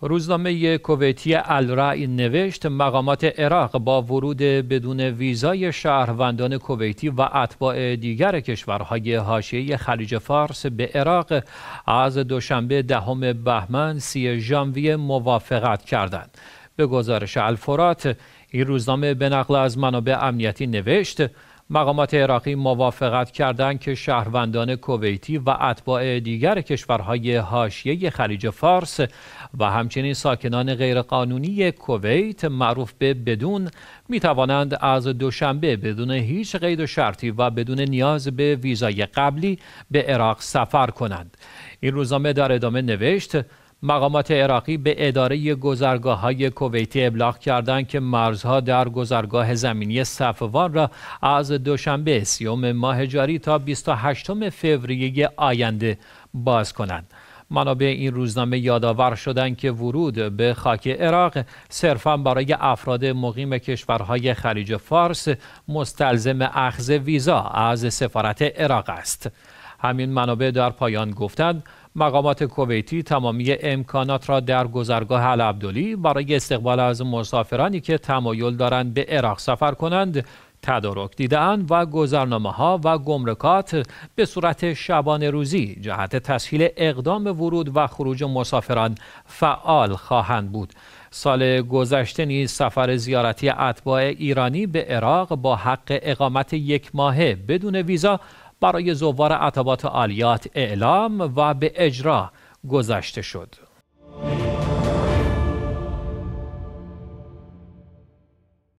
روزنامه کویتی الرای نوشت مقامات عراق با ورود بدون ویزای شهروندان کویتی و اتباع دیگر کشورهای حاشیه خلیج فارس به عراق از دوشنبه دهم بهمن سی ژانویه موافقت کردند به گزارش الفرات این روزنامه به نقل از منابع امنیتی نوشت مقامات عراقی موافقت کردند که شهروندان کویتی و اتباع دیگر کشورهای حاشیه خلیج فارس و همچنین ساکنان غیرقانونی کویت معروف به بدون می توانند از دوشنبه بدون هیچ قید و شرطی و بدون نیاز به ویزای قبلی به عراق سفر کنند این روزنامه در ادامه نوشت مقامات عراقی به اداره گذرگاه های کویتی ابلاغ کردند که مرزها در گذرگاه زمینی صفوان را از دوشنبه سیوم ماه جاری تا 28 فوریه آینده باز کنند. منابع این روزنامه یادآور شدند که ورود به خاک عراق صرفا برای افراد مقیم کشورهای خلیج فارس مستلزم اخذ ویزا از سفارت عراق است. همین منابع در پایان گفتند مقامات کویتی تمامی امکانات را در گذرگاه العبدلی برای استقبال از مسافرانی که تمایل دارند به عراق سفر کنند تدارک دیدهاند و گذرنامه ها و گمرکات به صورت شبانه روزی جهت تسهیل اقدام ورود و خروج مسافران فعال خواهند بود. سال گذشته نیز سفر زیارتی اتباع ایرانی به عراق با حق اقامت یک ماهه بدون ویزا برای زوار عطبات عالیات اعلام و به اجرا گذاشته شد